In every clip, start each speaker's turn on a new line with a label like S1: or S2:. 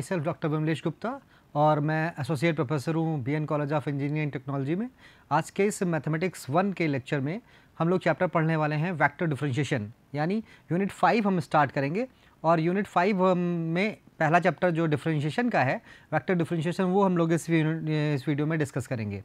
S1: माई myself doctor Vimlesh Gupta और मैं associate professor हूँ B N college of engineering technology में आज के इस मैथमेटिक्स वन के लेक्चर में हम लोग चैप्टर पढ़ने वाले हैं वैक्टर डिफ्रेंशिएशन यानी यूनिट फाइव हम स्टार्ट करेंगे और यूनिट फाइव में पहला चैप्टर जो डिफ्रेंशिएशन का है वैक्टर डिफ्रेंशिएशन वो हम लोग इस इस वीडियो में डिस्कस करेंगे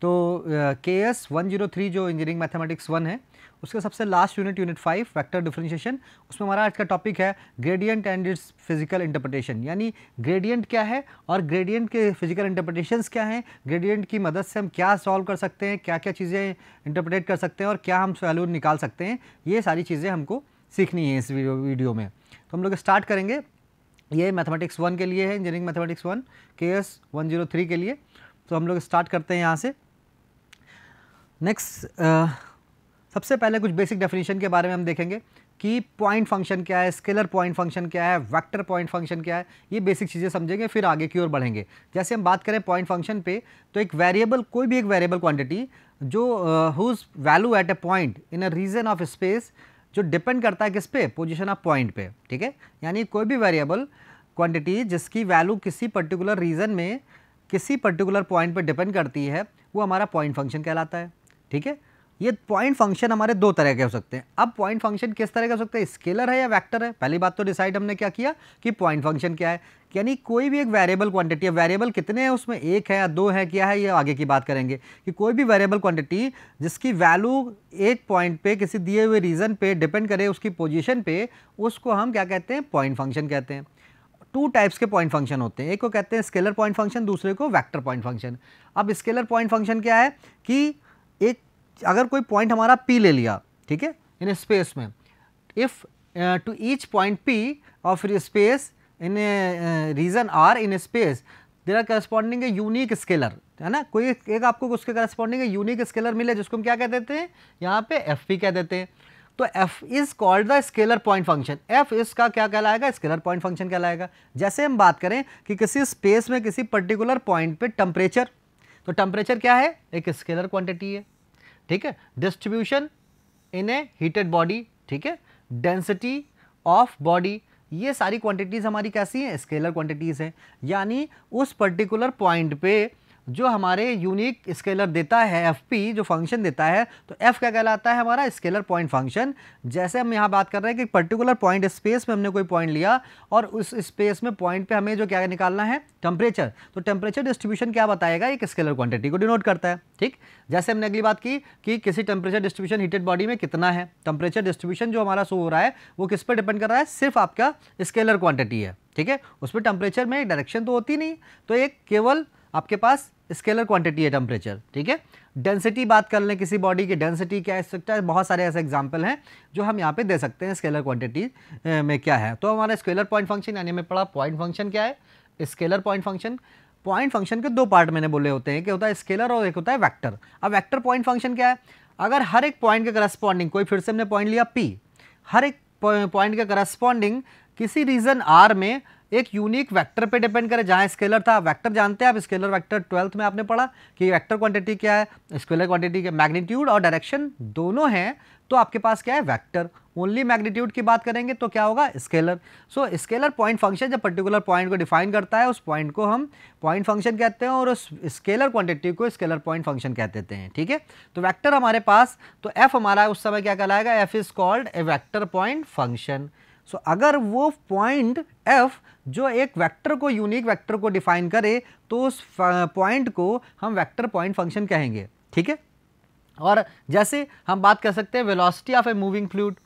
S1: तो K S one zero three जो इंजीनियरिंग मैथमेटिक्स वन है उसका सबसे last unit unit five vector differentiation उसमें हमारा आज का टॉपिक है gradient and its physical interpretation यानी ग्रेडियंट क्या है और ग्रेडियंट के फिजिकल इंटरप्रटेशन क्या हैं ग्रेडियंट की मदद से हम क्या सॉल्व कर सकते हैं क्या क्या चीज़ें इंटरप्रटेट कर सकते हैं और क्या हम वैल्यू निकाल सकते हैं ये सारी चीज़ें हमको सीखनी है इस वीडियो में तो हम लोग स्टार्ट करेंगे ये मैथमेटिक्स वन के लिए है engineering mathematics one K S one zero three के लिए तो हम लोग स्टार्ट करते हैं यहाँ से नेक्स्ट uh, सबसे पहले कुछ बेसिक डेफिनेशन के बारे में हम देखेंगे कि पॉइंट फंक्शन क्या है स्केलर पॉइंट फंक्शन क्या है वेक्टर पॉइंट फंक्शन क्या है ये बेसिक चीज़ें समझेंगे फिर आगे की ओर बढ़ेंगे जैसे हम बात करें पॉइंट फंक्शन पे तो एक वेरिएबल कोई भी एक वेरिएबल क्वांटिटी जो whose value at a point in a region of space जो डिपेंड करता है किस पे पोजिशन ऑफ पॉइंट पे ठीक है यानी कोई भी वेरिएबल क्वांटिटी जिसकी वैल्यू किसी पर्टिकुलर रीजन में किसी पर्टिकुलर पॉइंट पर डिपेंड करती है वो हमारा पॉइंट फंक्शन कहलाता है ठीक है ये पॉइंट फंक्शन हमारे दो तरह के हो सकते हैं अब पॉइंट फंक्शन किस तरह के हो सकते हैं स्केलर है या वेक्टर है पहली बात तो डिसाइड हमने क्या किया कि पॉइंट फंक्शन क्या है यानी कोई भी एक वेरिएबल क्वांटिटी है वेरिएबल कितने हैं उसमें एक है या दो है क्या है ये आगे की बात करेंगे कि कोई भी वेरिएबल क्वांटिटी जिसकी वैल्यू एक पॉइंट पे किसी दिए हुए रीज़न पे डिपेंड करे उसकी पोजीशन पे उसको हम क्या कहते हैं पॉइंट फंक्शन कहते हैं टू टाइप्स के पॉइंट फंक्शन होते हैं एक को कहते हैं स्केलर पॉइंट फंक्शन दूसरे को वैक्टर पॉइंट फंक्शन अब स्केलर पॉइंट फंक्शन क्या है कि एक अगर कोई पॉइंट हमारा पी ले लिया ठीक है इन स्पेस में if to each point P of space in region R in space there are corresponding a unique scalar है ना कोई एक आपको उसके करस्पॉन्डिंग यूनिक स्केलर मिले जिसको हम क्या कह देते हैं यहाँ पे एफ पी कह देते हैं तो f is called the scalar point function f इसका क्या कहलाएगा स्केलर पॉइंट फंक्शन कहलाएगा जैसे हम बात करें कि किसी स्पेस में किसी पर्टिकुलर पॉइंट पे टम्परेचर तो टेम्परेचर क्या है एक स्केलर क्वांटिटी है ठीक है distribution in a heated body ठीक है डेंसिटी ऑफ बॉडी ये सारी क्वांटिटीज़ हमारी कैसी हैं स्केलर क्वांटिटीज़ हैं यानी उस पर्टिकुलर पॉइंट पे जो हमारे यूनिक स्केलर देता है एफ पी जो फंक्शन देता है तो एफ क्या कहलाता है हमारा स्केलर पॉइंट फंक्शन जैसे हम यहाँ बात कर रहे हैं कि पर्टिकुलर पॉइंट स्पेस में हमने कोई पॉइंट लिया और उस स्पेस में पॉइंट पे हमें जो क्या निकालना है टेम्परेचर तो टेम्परेचर डिस्ट्रीब्यूशन क्या बताएगा एक स्केलर क्वांटिटी को डिनोट करता है ठीक जैसे हमने अगली बात की कि किसी टेम्परेचर डिस्ट्रीब्यूशन हीटेड बॉडी में कितना है टेम्परेचर डिस्ट्रीब्यूशन जो हमारा शो हो रहा है वो किस पर डिपेंड कर रहा है सिर्फ आपका स्केलर क्वांटिटी है ठीक है उसमें टेम्परेचर में डायरेक्शन तो होती नहीं तो एक केवल आपके पास स्केलर क्वांटिटी है टेम्परेचर ठीक है डेंसिटी बात कर लें किसी बॉडी की डेंसिटी क्या है स्ट्रक्चर बहुत सारे ऐसे एग्जाम्पल हैं जो हम यहाँ पे दे सकते हैं स्केलर क्वांटिटी में क्या है तो हमारा स्केलर पॉइंट फंक्शन यानी हमें पढ़ा पॉइंट फंक्शन क्या है scalar point function point function के दो पार्ट मैंने बोले होते हैं कि होता है स्केलर और एक होता है वैक्टर अब वैक्टर पॉइंट फंक्शन क्या है अगर हर एक पॉइंट के करस्पॉन्डिंग कोई फिर से हमने पॉइंट लिया पी हर एक पॉइंट के करस्पॉन्डिंग किसी रीजन आर में एक यूनिक वेक्टर पे डिपेंड करे जहाँ स्केलर था वेक्टर जानते हैं आप स्केलर वेक्टर ट्वेल्थ में आपने पढ़ा कि वेक्टर क्वांटिटी क्या है स्केलर क्वांटिटी क्या मैग्नीट्यूड और डायरेक्शन दोनों हैं तो आपके पास क्या है वेक्टर ओनली मैग्नीट्यूड की बात करेंगे तो क्या होगा scalar so scalar point function जब पर्टिकुलर पॉइंट को डिफाइन करता है उस पॉइंट को हम पॉइंट फंक्शन कहते हैं और उस स्केलर क्वांटिटी को स्केलर पॉइंट फंक्शन कह देते हैं ठीक है तो वैक्टर हमारे पास तो एफ हमारा उस समय क्या कहलाएगा F is called a vector point function so so, अगर वो पॉइंट एफ जो एक वेक्टर को यूनिक वेक्टर को डिफाइन करे तो उस पॉइंट को हम वेक्टर पॉइंट फंक्शन कहेंगे ठीक है और जैसे हम बात कर सकते हैं velocity of a moving fluid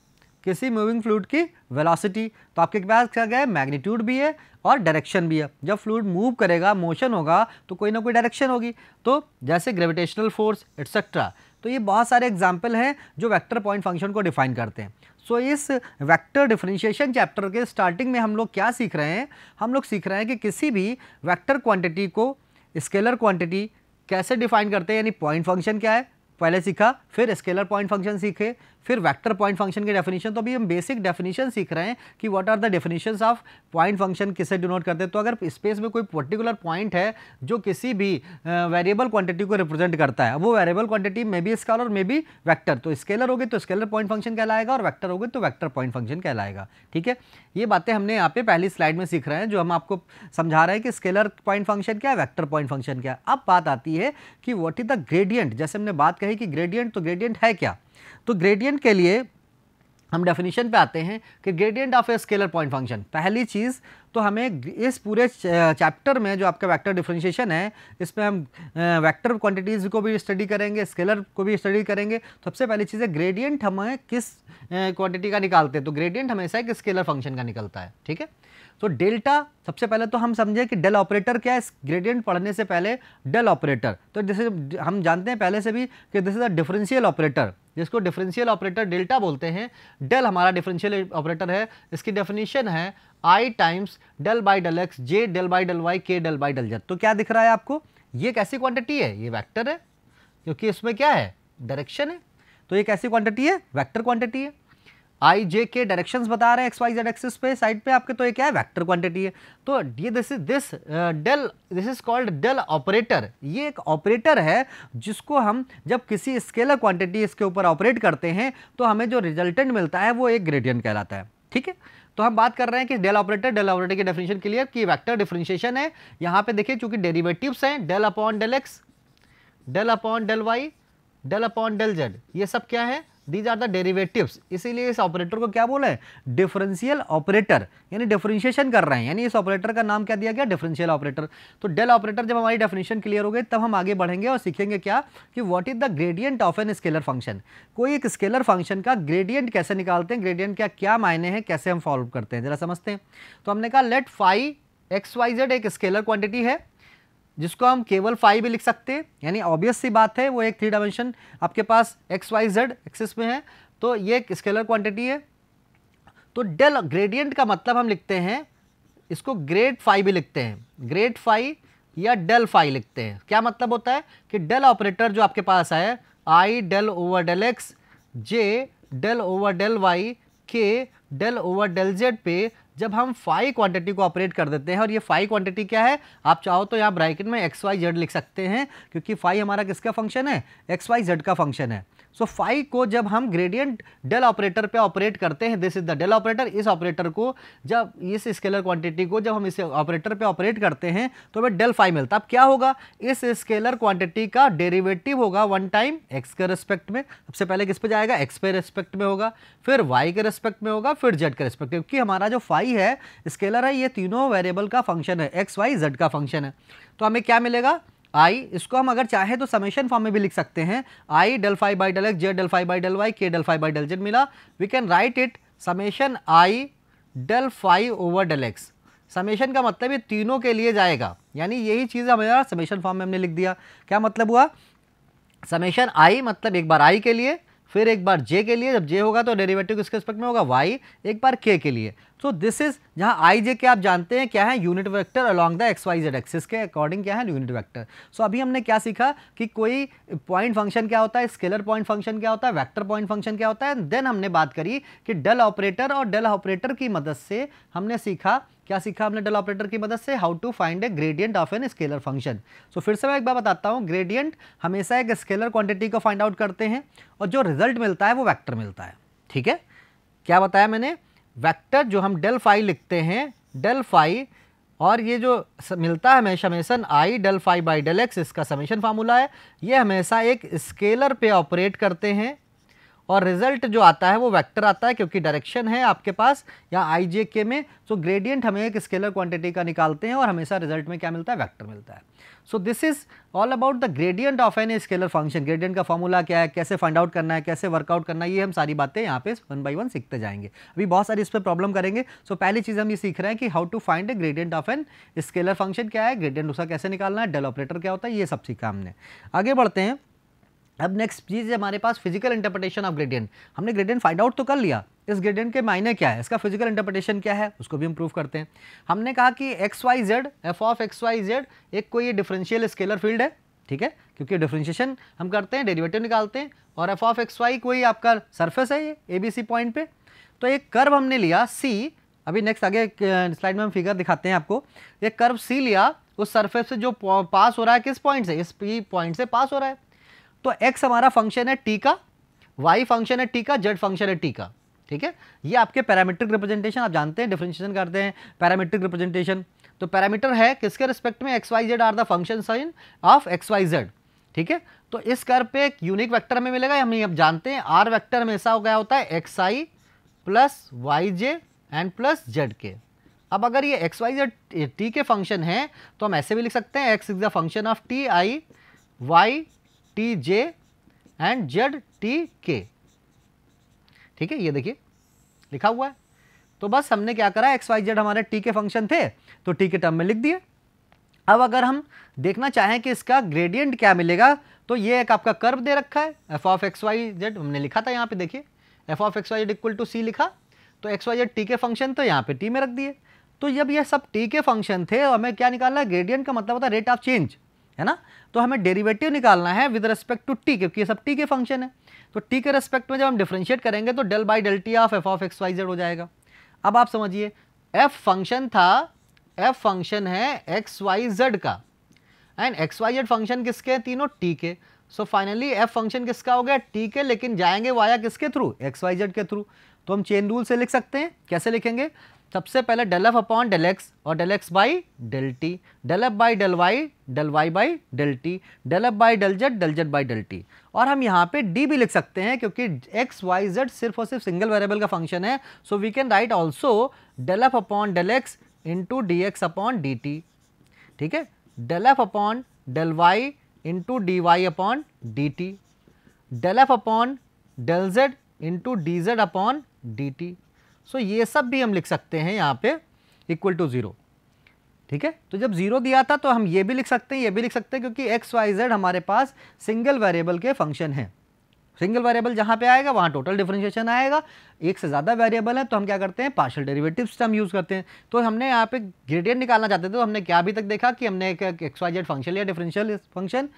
S1: किसी मूविंग फ्लूड की वेलोसिटी तो आपके पास क्या गया है मैग्नीट्यूड भी है और डायरेक्शन भी है जब फ्लूड मूव करेगा मोशन होगा तो कोई ना कोई डायरेक्शन होगी तो जैसे ग्रेविटेशनल फोर्स एट्सेट्रा तो ये बहुत सारे एग्जाम्पल हैं जो वेक्टर पॉइंट फंक्शन को डिफाइन करते हैं सो so, इस वेक्टर डिफरेंशिएशन चैप्टर के स्टार्टिंग में हम लोग क्या सीख रहे हैं हम लोग सीख रहे हैं कि किसी भी वेक्टर क्वांटिटी को स्केलर क्वांटिटी कैसे डिफाइन करते हैं यानी पॉइंट फंक्शन क्या है पहले सीखा फिर स्केलर पॉइंट फंक्शन सीखे फिर वेक्टर पॉइंट फंक्शन के डेफिनेशन तो अभी हम बेसिक डेफिनेशन सीख रहे हैं कि what are the definition of point function किसे डिनोट करते हैं तो अगर स्पेस में कोई पर्टिकुलर पॉइंट है जो किसी भी वेरिएबल क्वांटिटी को रिप्रेजेंट करता है वो वेरिएबल क्वांटिटी में भी स्कॉलर और मे भी वैक्टर तो स्केलर होगी तो स्केलर पॉइंट फंक्शन कहलाएगा और वैक्टर होगी तो वैक्टर पॉइंट फंक्शन कहलाएगा ठीक है ये बातें हमने यहाँ पे पहली स्लाइड में सीख रहे हैं जो हम आपको समझा रहे हैं कि स्केलर पॉइंट फंक्शन क्या है वैक्टर पॉइंट फंक्शन क्या है अब बात आती है कि वॉट इज द ग्रेडियंट जैसे हमने बात कही कि ग्रेडियंट तो ग्रेडियंट है क्या तो ग्रेडियंट के लिए हम डेफिनेशन पे आते हैं कि gradient of a scalar point function पहली चीज़ तो हमें इस पूरे चैप्टर में जो आपका वेक्टर डिफरेंशिएशन है इसमें हम वेक्टर क्वांटिटीज़ को भी स्टडी करेंगे स्केलर को भी स्टडी करेंगे सबसे पहली चीज़ है ग्रेडियंट हमें किस क्वांटिटी का निकालते हैं तो ग्रेडियंट हमेशा एक स्केलर फंक्शन का निकलता है ठीक है तो डेल्टा सबसे पहले तो हम समझे कि डेल ऑपरेटर क्या है ग्रेडियंट पढ़ने से पहले डेल ऑपरेटर तो जैसे हम जानते हैं पहले से भी कि this is a differential operator जिसको डिफरेंशियल ऑपरेटर डेल्टा बोलते हैं डेल हमारा डिफरेंशियल ऑपरेटर है इसकी डेफिनेशन है I times del by del x J del by del Y के डेल बाई डेल जेड तो क्या दिख रहा है आपको ये कैसी क्वांटिटी है ये वैक्टर है क्योंकि इसमें क्या है डायरेक्शन है तो ये कैसी क्वांटिटी है वैक्टर क्वांटिटी है आई जे के डायरेक्शन बता रहे हैं एक्स वाई जेड एक्सिस पे साइड पे आपके तो ये क्या है वैक्टर क्वांटिटी है तो ये this is this del this is called del operator ये एक ऑपरेटर है जिसको हम जब किसी स्केलर क्वांटिटी इसके ऊपर ऑपरेट करते हैं तो हमें जो रिजल्टेंट मिलता है वो एक ग्रेडियंट कहलाता है ठीक है तो हम बात कर रहे हैं कि डेल ऑपरेटर डेल ऑपरेटर की डेफिनेशन क्लियर कि वैक्टर डिफ्रेंशिएशन है यहाँ पे देखिए चूंकि डेरिवेटिव्स हैं del upon del X del upon del Y del upon del Z ये सब क्या है दीज आर द डेरिवेटिव्स इसीलिए इस ऑपरेटर को क्या बोला है डिफरेंशियल ऑपरेटर यानी डिफरेंशिएशन कर रहे हैं यानी इस ऑपरेटर का नाम क्या दिया गया डिफरेंशियल ऑपरेटर तो डेल ऑपरेटर जब हमारी डेफिनेशन क्लियर हो गई तब हम आगे बढ़ेंगे और सीखेंगे क्या कि what is the gradient of an scalar function कोई एक स्केलर फंक्शन का ग्रेडियंट कैसे निकालते हैं ग्रेडियंट क्या क्या मायने हैं कैसे हम फॉलो करते हैं जरा समझते हैं तो हमने कहा let phi X Y Z एक स्केलर क्वांटिटी है जिसको हम केवल फाइव भी लिख सकते हैं यानी ऑब्वियस सी बात है वो एक थ्री डायमेंशन आपके पास एक्स वाई जेड एक्सिस में है तो ये एक स्केलर क्वांटिटी है तो डेल ग्रेडियंट का मतलब हम लिखते हैं इसको ग्रेड फाइव भी लिखते हैं ग्रेड फाइव या डेल फाइव लिखते हैं क्या मतलब होता है कि डेल ऑपरेटर जो आपके पास है आई डेल ओवर डेल एक्स जे डेल ओवर डेल वाई के डेल ओवर डेल जेड पे जब हम फाइव क्वांटिटी को ऑपरेट कर देते हैं और ये फाइव क्वांटिटी क्या है आप चाहो तो यहाँ ब्रैकेट में एक्स वाई जेड लिख सकते हैं क्योंकि फाइव हमारा किसका फंक्शन है एक्स वाई जेड का फंक्शन है सो so, फाइव को जब हम ग्रेडियंट डेल ऑपरेटर पे ऑपरेट करते हैं this is the del operator इस ऑपरेटर को जब इस स्केलर क्वांटिटी को जब हम इस ऑपरेटर पे ऑपरेट करते हैं तो हमें डेल फाइव मिलता है अब क्या होगा इस स्केलर क्वांटिटी का डेरिवेटिव होगा वन टाइम एक्स के रिस्पेक्ट में सबसे पहले किस पे जाएगा एक्स के रिस्पेक्ट में होगा फिर वाई के रिस्पेक्ट में होगा फिर जेड के रिस्पेक्ट में क्योंकि हमारा जो फाई है स्केलर है ये तीनों वेरिएबल का फंक्शन है एक्स वाई जेड का फंक्शन है तो हमें क्या मिलेगा आई इसको हम अगर चाहे तो समेशन फॉर्म में भी लिख सकते हैं I del phi by del X Z del phi by del Y के del phi by del Z मिला we can write it summation I del phi over del X summation का मतलब ये तीनों के लिए जाएगा यानी यही चीज़ हमें समेशन फॉर्म में हमने लिख दिया क्या मतलब हुआ समेशन आई मतलब एक बार आई के लिए फिर एक बार जे के लिए जब जे होगा तो डेरिवेटिव किसके रिस्पेक्ट में होगा वाई एक बार के के लिए सो दिस इज जहाँ आई जे के आप जानते हैं क्या है unit vector along the X Y Z axis के अकॉर्डिंग क्या है यूनिट वेक्टर सो अभी हमने क्या सीखा कि कोई पॉइंट फंक्शन क्या होता है स्केलर पॉइंट फंक्शन क्या होता है वेक्टर पॉइंट फंक्शन क्या होता है देन हमने बात करी कि डल ऑपरेटर और डल ऑपरेटर की मदद से हमने सीखा क्या सीखा हमने डल ऑपरेटर की मदद से how to find a gradient of an scalar function so फिर से मैं एक बार बताता हूँ ग्रेडियंट हमेशा एक स्केलर क्वांटिटी को फाइंड आउट करते हैं और जो रिजल्ट मिलता है वो वैक्टर मिलता है ठीक है क्या बताया मैंने वेक्टर जो हम डेल फाई लिखते हैं डेल फाई और ये जो मिलता है हमें summation I del phi by del X इसका समेशन फार्मूला है ये हमेशा एक स्केलर पे ऑपरेट करते हैं और रिजल्ट जो आता है वो वेक्टर आता है क्योंकि डायरेक्शन है आपके पास या आई जे के में सो तो ग्रेडियंट हमें एक स्केलर क्वांटिटी का निकालते हैं और हमेशा रिजल्ट में क्या मिलता है वेक्टर मिलता है so this is all about the gradient of an scalar function gradient का फॉर्मूला क्या है कैसे फाइंड आउट करना है कैसे वर्कआउट करना है ये हम सारी बातें यहाँ पे वन बाई वन सीखते जाएंगे अभी बहुत सारी इस पर प्रॉब्लम करेंगे सो so, पहली चीज़ हम ये सीख रहे हैं कि how to find a gradient of an scalar function क्या है ग्रेडियंट उसका कैसे निकालना है डेल ऑपरेटर क्या होता है ये सब सीखा हमने आगे बढ़ते हैं अब नेक्स्ट चीज़ है हमारे पास फिजिकल इंटरप्रिटेशन ऑफ ग्रेडियंट हमने ग्रेडियंट फाइंड आउट तो कर लिया इस ग्रेडियंट के मायने क्या है इसका फिजिकल इंटरप्रिटेशन क्या है उसको भी हम प्रूव करते हैं हमने कहा कि x Y z f of x Y Z एक कोई डिफरेंशियल स्केलर फील्ड है ठीक है क्योंकि डिफरेंशिएशन हम करते हैं डेरिवेटिव निकालते हैं और एफ ऑफ एक्स वाई कोई आपका सर्फेस है ये ए बी सी पॉइंट पे तो एक कर्व हमने लिया सी अभी नेक्स्ट आगे स्लाइड में हम फिगर दिखाते हैं आपको एक कर्व सी लिया उस सर्फेस से जो पास हो रहा है किस पॉइंट से इस पी पॉइंट से पास हो रहा है तो एक्स हमारा फंक्शन है टी का वाई फंक्शन है टी का जेड फंक्शन है टी का ठीक है ये आपके पैरामीट्रिक रिप्रेजेंटेशन आप जानते हैं डिफ्रेंशिएशन करते हैं पैरामीट्रिक रिप्रेजेंटेशन तो पैरामीटर है किसके रिस्पेक्ट में x Y z are the function sign of x Y z ठीक है तो इस कर पे एक यूनिक वेक्टर में मिलेगा हम अब जानते हैं आर वेक्टर में ऐसा हो गया होता है x i plus y j and plus z k अब अगर ये एक्स वाई जेड टी के फंक्शन है तो हम ऐसे भी लिख सकते हैं x is the function of t i y t j and z t k ठीक है ये देखिए लिखा हुआ है तो बस हमने क्या करा एक्स वाई जेड हमारे टी के फंक्शन थे तो टी के टर्म में लिख दिए अब अगर हम देखना चाहें कि इसका ग्रेडियंट क्या मिलेगा तो ये एक आपका कर्व दे रखा है f of x Y z हमने लिखा था यहाँ पे देखिए f of x Y z equal to c लिखा तो एक्स वाई जेड टी के फंक्शन तो यहाँ पे टी में रख दिए तो जब ये सब टी के फंक्शन थे हमें क्या निकालना है ग्रेडियंट का मतलब होता है रेट ऑफ चेंज है ना तो हमें डेरिवेटिव निकालना है विद रेस्पेक्ट टू टी क्योंकि ये सब टी के फंक्शन है तो टी के रेस्पेक्ट में जब हम डिफ्रेंशिएट करेंगे तो del by del t of f of x Y z हो जाएगा अब आप समझिए एफ फंक्शन था एफ फंक्शन है एक्स वाई जेड का and x Y z function किसके हैं तीनों टी के सो फाइनली एफ फंक्शन किसका हो गया टी के लेकिन जाएंगे वाया किसके थ्रू एक्स वाई जेड के थ्रू तो हम चेन रूल से लिख सकते हैं कैसे लिखेंगे सबसे पहले del f upon del x और del x by del t del f by del Y del y by del t del f by del z del z by del t और हम यहाँ पे डी भी लिख सकते हैं क्योंकि एक्स वाई जेड सिर्फ और सिर्फ सिंगल वेरिएबल का फंक्शन है so we can write also del f upon del x into d x upon d t ठीक है del f upon del y into d y upon d t del f upon del z into d z upon d t so ये सब भी हम लिख सकते हैं यहाँ पे इक्वल टू ज़ीरो ठीक है तो जब ज़ीरो दिया था तो हम ये भी लिख सकते हैं ये भी लिख सकते हैं क्योंकि एक्स वाई जेड हमारे पास सिंगल वेरिएबल के फंक्शन हैं सिंगल वेरिएबल जहाँ पे आएगा वहाँ टोटल डिफ्रेंशिएशन आएगा एक से ज़्यादा वेरिएबल है तो हम क्या करते हैं पार्शल डेरिवेटिव्स हम यूज़ करते हैं तो हमने यहाँ पे ग्रेडियंट निकालना चाहते थे तो हमने क्या अभी तक देखा कि हमने एक एक्स वाई जेड फंक्शन लिया डिफरेंशियल फंक्शन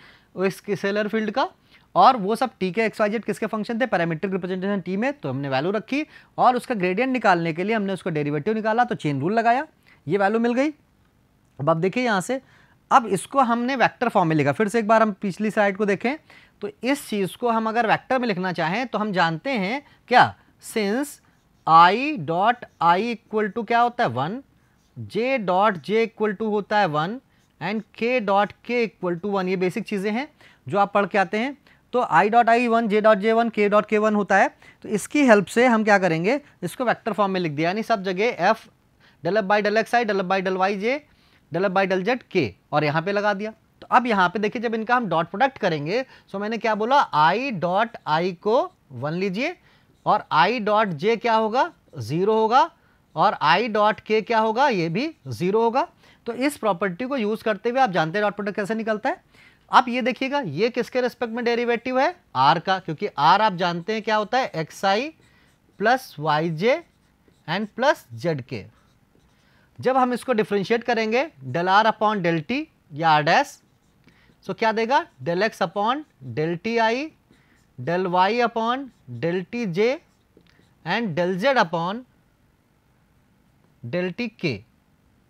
S1: इस सेलर फील्ड का और वो सब टी के एक्सवाइजेड किसके फंक्शन थे पैरामीट्रिक रिप्रेजेंटेशन टी में तो हमने वैल्यू रखी और उसका ग्रेडियंट निकालने के लिए हमने उसका डेरिवेटिव निकाला तो चेन रूल लगाया ये वैल्यू मिल गई अब आप देखिए यहाँ से अब इसको हमने वैक्टर फॉर्म में लिखा फिर से एक बार हम पिछली साइड को देखें तो इस चीज़ को हम अगर वैक्टर में लिखना चाहें तो हम जानते हैं क्या since i dot i equal to क्या होता है one j dot j equal to होता है one and k dot k equal to one ये बेसिक चीज़ें हैं जो आप पढ़ के आते हैं तो i dot i one j dot j one k dot k one होता है तो इसकी हेल्प से हम क्या करेंगे इसको वेक्टर फॉर्म में लिख दिया यानी सब जगह f f by del x i f by del y j f by del z k और यहाँ पे लगा दिया तो अब यहाँ पे देखिए जब इनका हम डॉट प्रोडक्ट करेंगे सो तो मैंने क्या बोला आई डॉट आई को वन लीजिए और आई डॉट जे क्या होगा ज़ीरो होगा और आई डॉट के क्या होगा ये भी ज़ीरो होगा तो इस प्रॉपर्टी को यूज़ करते हुए आप जानते हैं डॉट प्रोडक्ट कैसे निकलता है आप ये देखिएगा ये किसके रिस्पेक्ट में डेरिवेटिव है आर का क्योंकि आर आप जानते हैं क्या होता है x i plus y j and plus z k जब हम इसको डिफ्रेंशिएट करेंगे del r upon del t या आर डैस सो क्या देगा del x upon del t i del y upon del t j and del z upon del t k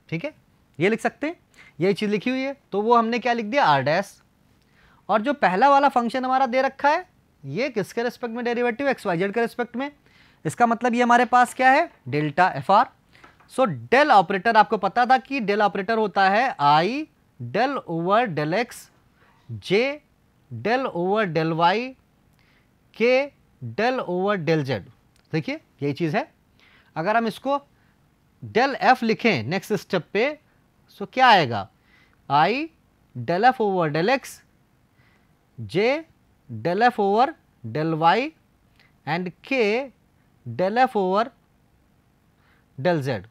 S1: ठीक है ये लिख सकते हैं यही चीज़ लिखी हुई है तो वो हमने क्या लिख दिया आर डैस और जो पहला वाला फंक्शन हमारा दे रखा है ये किसके रिस्पेक्ट में डेरिवेटिव एक्स वाई जेड के रिस्पेक्ट में इसका मतलब ये हमारे पास क्या है delta f r so del operator आपको पता था कि डेल ऑपरेटर होता है आई डेल ओवर डेल एक्स जे डेल ओवर डेल वाई के डेल ओवर डेल जेड देखिए यही चीज़ है अगर हम इसको डेल एफ लिखें नेक्स्ट स्टेप पे सो क्या आएगा i del f over del x j del f over del y and k del f over del z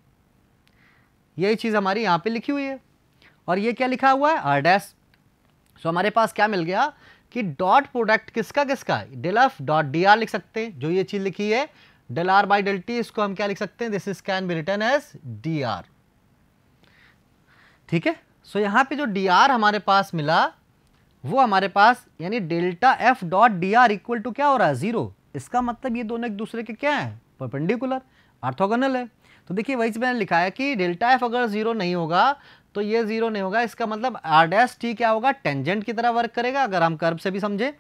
S1: यही चीज़ हमारी यहाँ पे लिखी हुई है और ये क्या लिखा हुआ है आर डैस सो हमारे पास क्या मिल गया कि डॉट प्रोडक्ट किसका किसका del f dot d r लिख सकते हैं जो ये चीज़ लिखी है del r by del t इसको हम क्या लिख सकते हैं this is can be written as d r ठीक है सो यहाँ पे जो डी आर हमारे पास मिला वो हमारे पास यानी delta f dot d r equal to क्या हो रहा है जीरो इसका मतलब ये दोनों एक दूसरे के क्या है परपेंडिकुलर आर्थोगनल है तो देखिए वही से मैंने लिखा है कि डेल्टा एफ अगर जीरो नहीं होगा तो ये जीरो नहीं होगा इसका मतलब आर डैश टी क्या होगा टेंजेंट की तरह वर्क करेगा अगर हम कर्व से भी समझें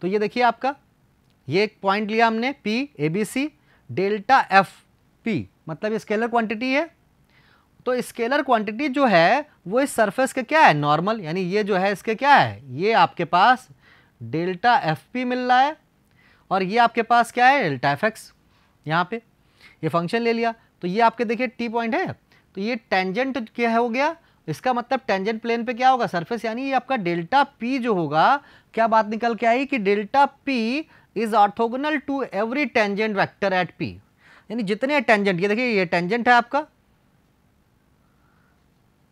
S1: तो ये देखिए आपका ये एक पॉइंट लिया हमने p a b c delta f p मतलब ये स्केलर क्वांटिटी है तो स्केलर क्वांटिटी जो है वो इस सरफेस के क्या है नॉर्मल यानी ये जो है इसके क्या है ये आपके पास डेल्टा एफ पी मिल रहा है और ये आपके पास क्या है डेल्टा एफ एक्स यहाँ पे ये फंक्शन ले लिया तो ये आपके देखिए टी पॉइंट है तो ये टेंजेंट क्या हो गया इसका मतलब टेंजेंट प्लेन पे क्या होगा सरफेस यानी ये आपका डेल्टा पी जो होगा क्या बात निकल के आई कि delta p is orthogonal to every tangent vector at p यानी जितने टेंजेंट ये देखिए ये टेंजेंट है आपका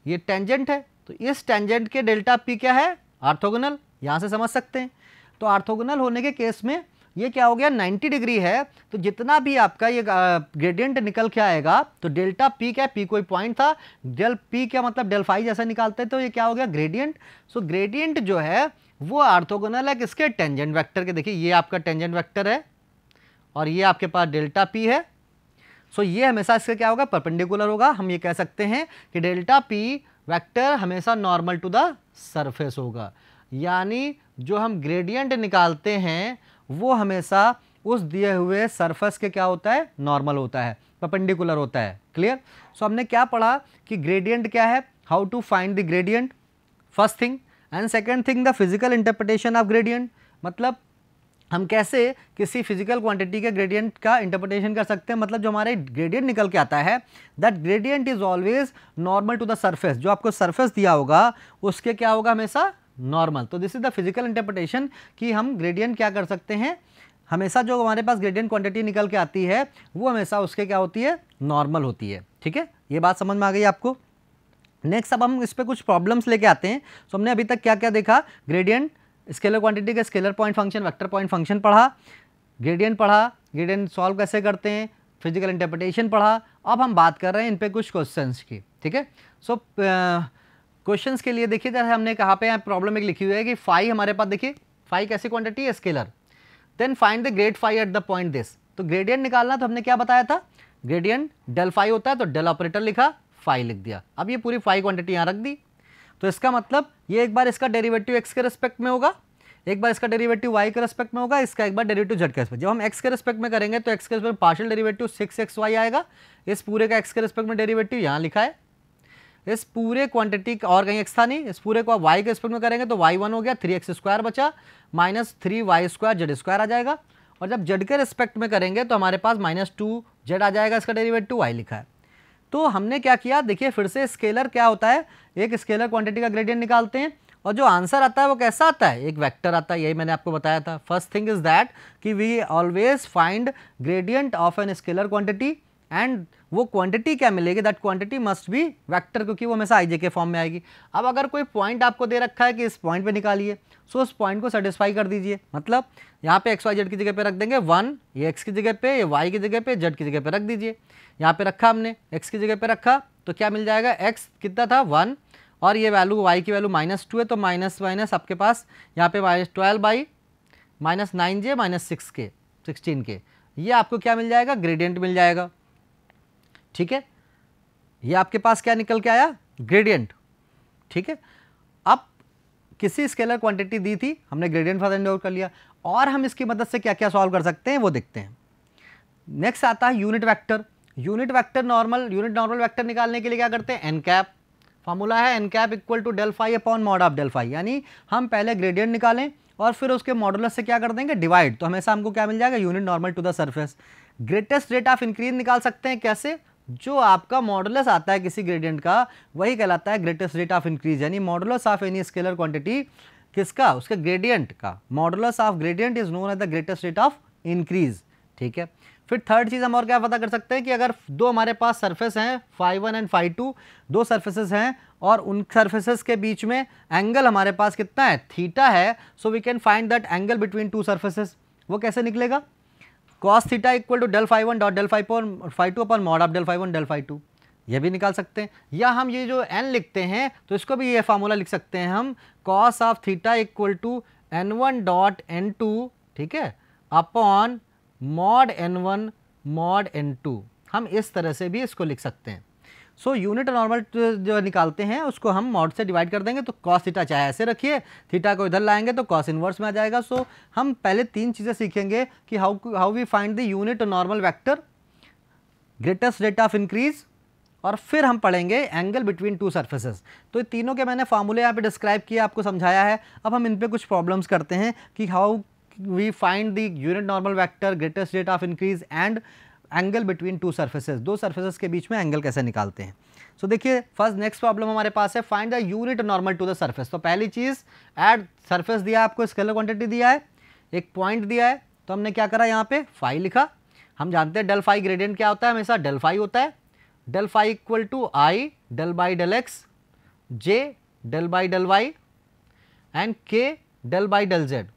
S1: ये टेंजेंट है तो इस टेंजेंट के डेल्टा पी क्या है आर्थोगोनल यहाँ से समझ सकते हैं तो आर्थोगोनल होने के केस में ये क्या हो गया 90 डिग्री है तो जितना भी आपका ये ग्रेडियंट निकल के आएगा तो डेल्टा पी क्या पी कोई पॉइंट था डेल पी क्या मतलब डेल फाइव जैसा निकालते हैं तो ये क्या हो गया ग्रेडियंट सो ग्रेडियंट जो है वो आर्थोगोनल है किसके टेंजेंट वेक्टर के देखिए ये आपका टेंजेंट वेक्टर है और ये आपके पास डेल्टा पी है सो ये हमेशा इसका क्या होगा परपेंडिकुलर होगा हम ये कह सकते हैं कि डेल्टा पी वेक्टर हमेशा नॉर्मल टू द सरफेस होगा यानी जो हम ग्रेडियंट निकालते हैं वो हमेशा उस दिए हुए सरफेस के क्या होता है नॉर्मल होता है परपेंडिकुलर होता है क्लियर सो so, हमने क्या पढ़ा कि ग्रेडियंट क्या है how to find the gradient first thing and second thing the physical interpretation of gradient मतलब हम कैसे किसी फिजिकल क्वांटिटी के ग्रेडियंट का इंटरप्रिटेशन कर सकते हैं मतलब जो हमारे ग्रेडियंट निकल के आता है that gradient is always normal to the surface जो आपको सरफेस दिया होगा उसके क्या होगा हमेशा नॉर्मल तो this is the physical interpretation कि हम ग्रेडियंट क्या कर सकते हैं हमेशा जो हमारे पास ग्रेडियंट क्वांटिटी निकल के आती है वो हमेशा उसके क्या होती है नॉर्मल होती है ठीक है ये बात समझ में आ गई आपको नेक्स्ट अब हम इस पर कुछ प्रॉब्लम्स लेके आते हैं सो तो so, हमने अभी तक क्या क्या देखा ग्रेडियंट स्केलर क्वांटिटी का scalar point function vector point function पढ़ा ग्रेडियंट पढ़ा ग्रेडियंट सॉल्व कैसे करते हैं फिजिकल इंटरप्रिटेशन पढ़ा अब हम बात कर रहे हैं इन पर कुछ क्वेश्चन की ठीक है सो क्वेश्चन के लिए देखिए जैसे हमने कहा पे प्रॉब्लम एक लिखी हुई है कि फाइव हमारे पास देखिए फाइव कैसी क्वान्टिटी है scalar then find the great five at the point this तो ग्रेडियंट निकालना तो हमने क्या बताया था ग्रेडियंट डेल फाइव होता है तो डेल ऑपरेटर लिखा फाइव लिख दिया अब ये पूरी फाइव क्वांटिटी यहाँ रख दी तो इसका मतलब ये एक बार इसका डेरिवेटिव एक्स के रेस्पेक्ट में होगा एक बार इसका डेरिवेटिव वाई के रेस्पेक्ट में होगा इसका एक बार डेरिवेटिव जेड के रेस्पेक्ट जब हम एक्स के रेस्पेक्ट में करेंगे तो एक्स के respect partial derivative six x y आएगा इस पूरे का एक्स के रेस्पेक्ट में डेरिवेटिव यहाँ लिखा है इस पूरे क्वांटिटी और कहीं एक्स था नहीं इस पूरे को आप वाई के रेस्पेक्ट में करेंगे तो वाई वन हो गया थ्री एक्स स्क्वायर बचा minus three y square z square आ जाएगा और जब जेड के रेस्पेक्ट में करेंगे तो हमारे पास माइनस टू जेड आ जाएगा इसका डेरिवेटिव वाई लिखा है तो हमने क्या किया देखिए फिर से स्केलर क्या होता है एक स्केलर क्वांटिटी का ग्रेडियंट निकालते हैं और जो आंसर आता है वो कैसा आता है एक वेक्टर आता है यही मैंने आपको बताया था फर्स्ट थिंग इज दैट कि we always find gradient of an scalar quantity and वो क्वांटिटी क्या मिलेगी that quantity must be vector क्योंकि वो हमेशा आई जे के फॉर्म में आएगी अब अगर कोई पॉइंट आपको दे रखा है कि इस पॉइंट पे निकालिए सो उस पॉइंट को सेटिस्फाई कर दीजिए मतलब यहाँ पे एक्स वाई जेड की जगह पे रख देंगे वन ये एक्स की जगह पे ये वाई की जगह पे जेड की जगह पे रख दीजिए यहाँ पे रखा हमने एक्स की जगह पे रखा तो क्या मिल जाएगा एक्स कितना था वन और ये वैल्यू वाई की वैल्यू माइनस टू है तो माइनस माइनस आपके पास यहाँ पे minus twelve by minus nine j minus six k sixteen k ये आपको क्या मिल जाएगा ग्रेडियंट मिल जाएगा ठीक है ये आपके पास क्या निकल के आया ग्रेडियंट ठीक है अब किसी स्केलर क्वांटिटी दी थी हमने ग्रेडियंट फॉर एंड कर लिया और हम इसकी मदद से क्या क्या सॉल्व कर सकते हैं वो देखते हैं नेक्स्ट आता है unit vector unit vector normal unit normal vector निकालने के लिए क्या करते हैं एन कैप फॉर्मूला है n cap equal to del phi upon mod of del phi यानी हम पहले ग्रेडियंट निकालें और फिर उसके मॉडुलस से क्या कर देंगे डिवाइड तो हमेशा हमको क्या मिल जाएगा unit normal to the surface greatest rate of increase निकाल सकते हैं कैसे जो आपका मॉडुलस आता है किसी ग्रेडियंट का वही कहलाता है ग्रेटेस्ट रेट ऑफ इंक्रीज यानी modulus of any scalar quantity किसका उसके ग्रेडियंट का modulus of gradient is known as the greatest rate of increase ठीक है फिर थर्ड चीज़ हम और क्या पता कर सकते हैं कि अगर दो हमारे पास सर्फेस हैं five one and five two दो सर्फेसेस हैं और उन सर्फेसेस के बीच में एंगल हमारे पास कितना है थीटा है so we can find that angle between two surfaces वो कैसे निकलेगा cos theta equal to del five one dot del five four five two upon mod of del five one del five two ये भी निकाल सकते हैं या हम ये जो एन लिखते हैं तो इसको भी ये फार्मूला लिख सकते हैं हम cos of theta equal to n one dot n two ठीक है upon mod n one mod n two हम इस तरह से भी इसको लिख सकते हैं सो यूनिट नॉर्मल जो निकालते हैं उसको हम मॉड से डिवाइड कर देंगे तो कॉस थीटा चाहे ऐसे रखिए थीटा को इधर लाएंगे तो कॉस इनवर्स में आ जाएगा सो so, हम पहले तीन चीज़ें सीखेंगे कि how how we find the unit normal vector greatest rate of increase और फिर हम पढ़ेंगे एंगल बिटवीन टू सर्फेसेस तो तीनों के मैंने फार्मूले यहाँ पर डिस्क्राइब किया आपको समझाया है अब हम इन पर कुछ प्रॉब्लम्स करते हैं कि how we find the unit normal vector greatest rate of increase and angle between two surfaces दो सर्फेसेज के बीच में एंगल कैसे निकालते हैं सो देखिए फर्स्ट नेक्स्ट प्रॉब्लम हमारे पास है find the unit normal to the surface तो पहली चीज़ एड सर्फेस दिया आपको स्केलर क्वांटिटी दिया है एक पॉइंट दिया है तो हमने क्या करा यहाँ पे फाइव लिखा हम जानते हैं डेल फाइव ग्रेडियंट क्या होता है हमेशा डेल फाइव होता है del five equal to i del by del x J del by del y and k del by del z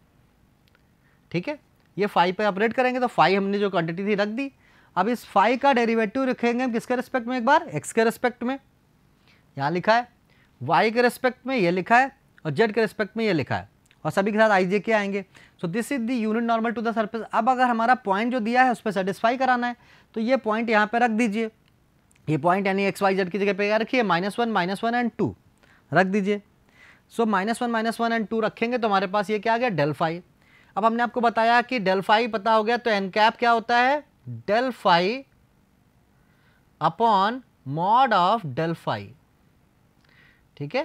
S1: ठीक है ये फाइव पे ऑपरेट करेंगे तो फाइव हमने जो क्वांटिटी थी रख दी अब इस फाइव का डेरिवेटिव रखेंगे हम किसके रेस्पेक्ट में एक बार एक्स के रेस्पेक्ट में यहाँ लिखा है वाई के रेस्पेक्ट में ये लिखा है और जेड के रिस्पेक्ट में ये लिखा है और सभी के साथ आई जे के आएंगे so this is the unit normal to the surface अब अगर हमारा पॉइंट जो दिया है उस पर सेटिस्फाई कराना है तो ये पॉइंट यहाँ पर रख दीजिए ये पॉइंट यानी एक्स वाई जेड की जगह पर क्या रखिए minus one minus one and two रख दीजिए so minus one minus one and two रखेंगे तो हमारे पास ये क्या आ गया डेल्फाई अब हमने आपको बताया कि डेल्फाई पता हो गया तो एन कैप क्या होता है del phi upon mod of del phi ठीक है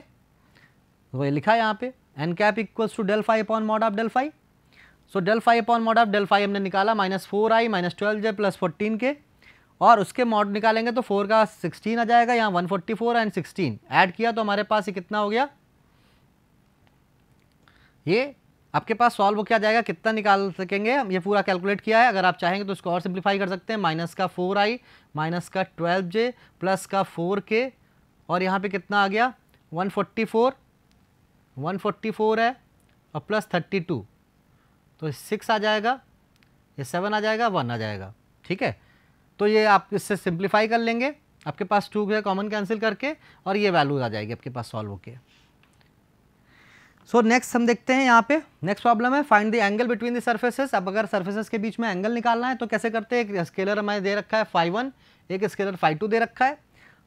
S1: तो लिखा यहां पे n cap equals to del phi upon mod of del phi so del phi upon mod of del phi हमने निकाला minus four i minus twelve j plus fourteen k और उसके मॉड निकालेंगे तो फोर का सिक्सटीन आ जाएगा यहाँ one forty four and sixteen add किया तो हमारे पास ये कितना हो गया ये आपके पास सॉल्व क्या जाएगा कितना निकाल सकेंगे ये पूरा कैलकुलेट किया है अगर आप चाहेंगे तो इसको और सिंप्लीफाई कर सकते हैं माइनस का फोर आई माइनस का ट्वेल्व जे प्लस का फोर के और यहाँ पे कितना आ गया one forty four one forty four है और प्लस थर्टी टू तो सिक्स आ जाएगा ये सेवन आ जाएगा वन आ जाएगा ठीक है तो ये आप इससे सिंप्लीफाई कर लेंगे आपके पास टू है कॉमन कैंसिल करके और ये वैल्यूज आ जाएगी आपके पास सॉल्व होकर सो नेक्स्ट हम देखते हैं यहाँ पे नेक्स्ट प्रॉब्लम है find the angle between the surfaces अब अगर सर्फेसेस के बीच में एंगल निकालना है तो कैसे करते हैं एक स्केलर हमें दे रखा है फाइव वन एक स्केलर फाइव टू दे रखा है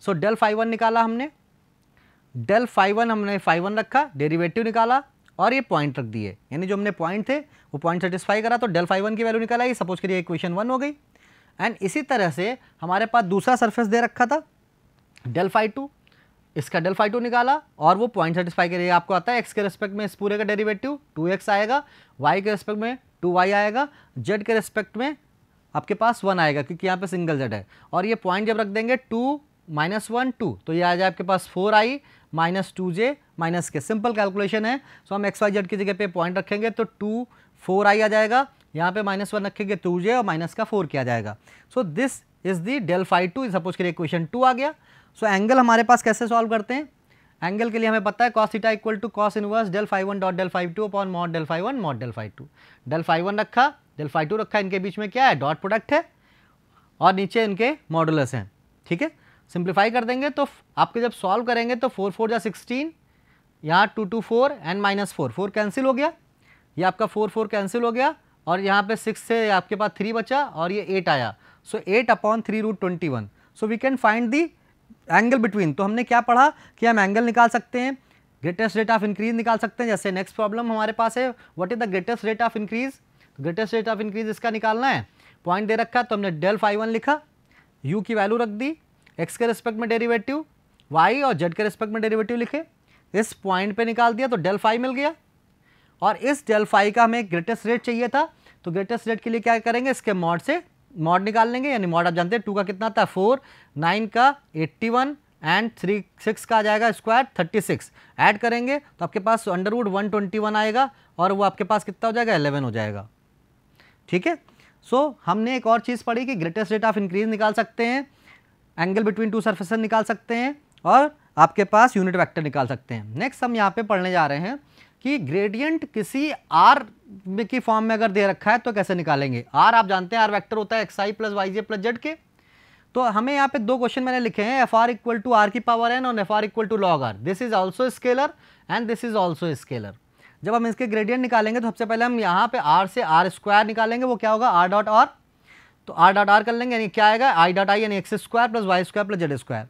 S1: सो डेल फाइव वन निकाला हमने डेल फाइव वन हमने फाइव वन रखा डेरिवेटिव निकाला और ये पॉइंट रख दिए यानी जो हमने पॉइंट थे वो पॉइंट सेटिस्फाई करा तो डेल फाइव वन की वैल्यू निकाला ये सपोज करिए इक्वेशन वन हो गई एंड इसी तरह से हमारे पास दूसरा सर्फेस दे रखा था डेल फाइव टू इसका डेल फाइव टू निकाला और वो पॉइंट सेटिस्फाई करिए आपको आता है एक्स के रेस्पेक्ट में इस पूरे का डेरिवेटिव टू एक्स आएगा वाई के रेस्पेक्ट में टू वाई आएगा जेड के रेस्पेक्ट में आपके पास वन आएगा क्योंकि यहाँ पे सिंगल जेड है और ये पॉइंट जब रख देंगे टू माइनस वन टू तो ये आ जाए आपके पास four i minus two j minus k simple calculation है सो हम एक्स वाई जेड की जगह पे पॉइंट रखेंगे तो टू फोर आई आ जाएगा यहाँ पे माइनस वन रखेंगे टू जे और माइनस का फोर किया जाएगा so this is the del five two suppose करिए क्वेश्चन टू आ गया सो so, एंगल हमारे पास कैसे सॉल्व करते हैं एंगल के लिए हमें पता है cos theta equal to cos inverse del five one dot del five two upon mod del five one mod del five two del five one रखा डेल फाइव टू रखा इनके बीच में क्या है डॉट प्रोडक्ट है और नीचे इनके मॉडुलस हैं ठीक है सिंप्लीफाई कर देंगे तो आपके जब सॉल्व करेंगे तो फोर फोर या सिक्सटीन यहाँ two two four and minus four four cancel हो गया ये आपका फोर फोर कैंसिल हो गया और यहाँ पे सिक्स से आपके पास थ्री बचा और ये एट आया so eight upon three root twenty one so we can find the angle between तो हमने क्या पढ़ा कि हम एंगल निकाल सकते हैं ग्रेटेस्ट रेट ऑफ इंक्रीज निकाल सकते हैं जैसे नेक्स्ट प्रॉब्लम हमारे पास है what is the greatest rate of increase greatest rate of increase इसका निकालना है पॉइंट दे रखा तो हमने डेल फाइव वन लिखा यू की वैल्यू रख दी एक्स के रिस्पेक्ट में डेरीवेटिव वाई और जेड के रिस्पेक्ट में डेरीवेटिव लिखे इस पॉइंट पर निकाल दिया तो डेल फाइव मिल गया और इस डेल फाइव का हमें ग्रेटेस्ट रेट चाहिए था तो ग्रेटेस्ट रेट के लिए क्या करेंगे इसके मॉड से मॉड निकाल लेंगे यानी मॉड आप जानते हैं टू का कितना आता है फोर नाइन का eighty one and three six का आ जाएगा स्क्वायर थर्टी सिक्स ऐड करेंगे तो आपके पास अंडरवुड वन ट्वेंटी वन आएगा और वो आपके पास कितना हो जाएगा एलेवन हो जाएगा ठीक है सो हमने एक और चीज़ पढ़ी कि ग्रेटेस्ट रेट ऑफ इंक्रीज निकाल सकते हैं एंगल बिटवीन टू सर्फेस निकाल सकते हैं और आपके पास यूनिट वैक्टर निकाल सकते हैं नेक्स्ट हम यहाँ पे पढ़ने जा रहे हैं कि ग्रेडियंट किसी आर की फॉर्म में अगर दे रखा है तो कैसे निकालेंगे आर आप जानते हैं आर वैक्टर होता है x i plus y j plus z k तो हमें यहाँ पे दो क्वेश्चन मैंने लिखे हैं f r equal to r की पावर एन और f r equal to log r this is also scalar and this is also scalar जब हम इसके ग्रेडियंट निकालेंगे तो सबसे पहले हम यहाँ पे आर से आर स्क्वायर निकालेंगे वो क्या होगा आर डॉट आर तो आर डॉट आर कर लेंगे यानी क्या आएगा आई डॉट आई यानी x square plus y square plus z square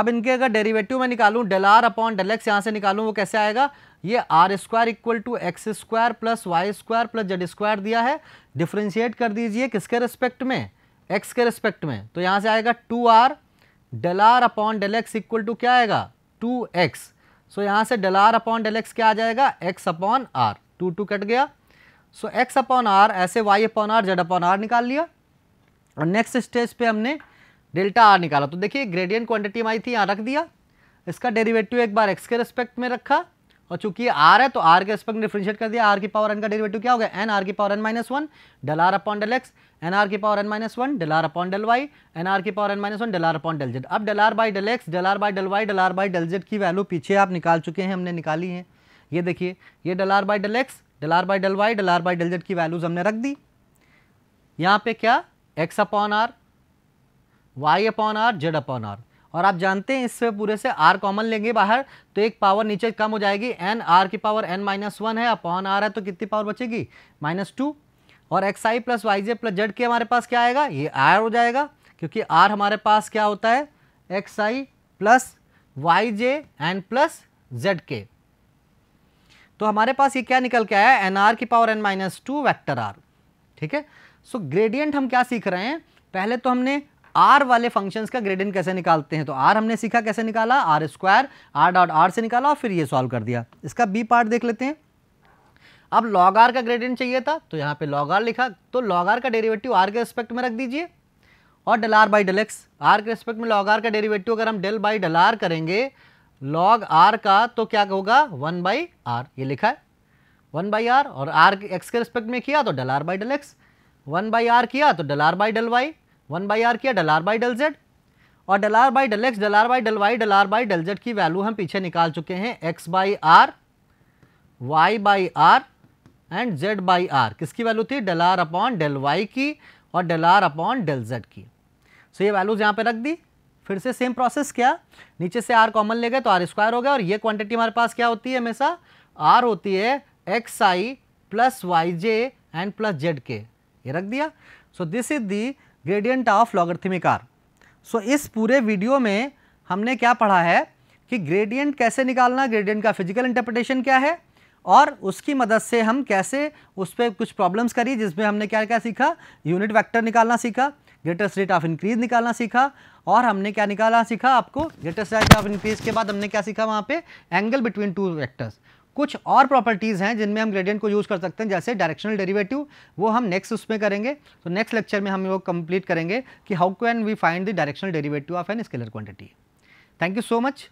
S1: अब इनके अगर डेरिवेटिव में निकालूं del r upon del x यहाँ से निकालूं वो कैसे आएगा ये r square equal to x square plus y square plus z square दिया है डिफ्रेंशिएट कर दीजिए किसके रिस्पेक्ट में एक्स के रिस्पेक्ट में तो यहाँ से आएगा two r del r upon del x equal to क्या आएगा टू एक्स सो यहाँ से del r upon del x क्या आ जाएगा x upon r two two cut गया सो एक्स अपॉन आर ऐसे y upon r z upon r निकाल लिया और नेक्स्ट स्टेज पे हमने डेल्टा आर निकाला तो देखिए ग्रेडियंट क्वांटिटी में आई थी यहाँ रख दिया इसका डेरिवेटिव एक बार एक्स के रिस्पेक्ट में रखा और चूंकि आर है तो आर के रिस्पेक्ट डिफ्रेंशिएट कर दिया आर की पावर एन का डेरिवेटिव क्या हो गया एन आर की power n minus one del r upon del x n r की power n minus one del r upon del y n r की power n minus one del r upon del z अब del r by del x del r by del y del r by del z की value पीछे आप निकाल चुके हैं हमने निकाली है ये देखिए ये del r by del x del r by del y del r by del z की वैल्यूज हमने रख दी यहाँ पे क्या x upon r y upon r z upon r और आप जानते हैं इससे पूरे से आर कॉमन लेंगे बाहर तो एक पावर नीचे कम हो जाएगी एन आर की पावर एन माइनस वन है अपॉन आर है तो कितनी पावर बचेगी माइनस टू और x i plus y j plus z k हमारे पास क्या आएगा ये आर हो जाएगा क्योंकि आर हमारे पास क्या होता है x i plus y j and plus z k तो हमारे पास ये क्या निकल के आया एन आर की power n minus two vector r ठीक है सो ग्रेडियंट हम क्या सीख रहे हैं पहले तो हमने आर वाले फंक्शंस का ग्रेडियंट कैसे निकालते हैं तो आर हमने सीखा कैसे निकाला r square r dot r से निकाला और फिर ये सॉल्व कर दिया इसका बी पार्ट देख लेते हैं अब लॉग आर का ग्रेडियंट चाहिए था तो यहाँ पे लॉग आर लिखा तो लॉग आर का डेरिवेटिव आर के रिस्पेक्ट में रख दीजिए और del r by del x r के रिस्पेक्ट में लॉग आर का डेरिवेटिव अगर हम डेल बाई डल आर करेंगे लॉग आर का तो क्या होगा वन बाई आर ये लिखा है वन बाई आर और आर एक्स के रिस्पेक्ट में किया तो del r by del x one by r किया तो del r by del y one by r किया डलार बाई डल जेड और del r by del x del r by del y del r by del z की value हम पीछे निकाल चुके हैं x by r y by r and z by r किसकी value थी डलार अपॉन डेल वाई की और डलार अपॉन डेल जेड की सो so, ये वैल्यूज यहाँ पे रख दी फिर से सेम प्रोसेस क्या नीचे से आर कॉमन ले गए तो आर स्क्वायर हो गया और ये क्वांटिटी हमारे पास क्या होती है हमेशा आर होती है x i plus y j and plus z k ये रख दिया so this is the gradient of logarithmic r so इस पूरे वीडियो में हमने क्या पढ़ा है कि ग्रेडियंट कैसे निकालना ग्रेडियंट का फिजिकल इंटरप्रिटेशन क्या है और उसकी मदद से हम कैसे उस पर कुछ प्रॉब्लम्स करी जिसमें हमने क्या क्या सीखा यूनिट वैक्टर निकालना सीखा ग्रेटेस्ट रेट ऑफ इंक्रीज निकालना सीखा और हमने क्या निकालना सीखा आपको ग्रेटेस्ट रेट ऑफ इंक्रीज के बाद हमने क्या सीखा वहाँ पे एंगल बिटवीन टू वेक्टर्स कुछ और प्रॉपर्टीज़ हैं जिनमें हम ग्रेडियंट को यूज़ कर सकते हैं जैसे डायरेक्शनल डेरिवेटिव वो हम नेक्स्ट उसमें करेंगे तो नेक्स्ट लेक्चर में हम लोग कंप्लीट करेंगे कि how can we find the directional derivative of an scalar quantity thank you so much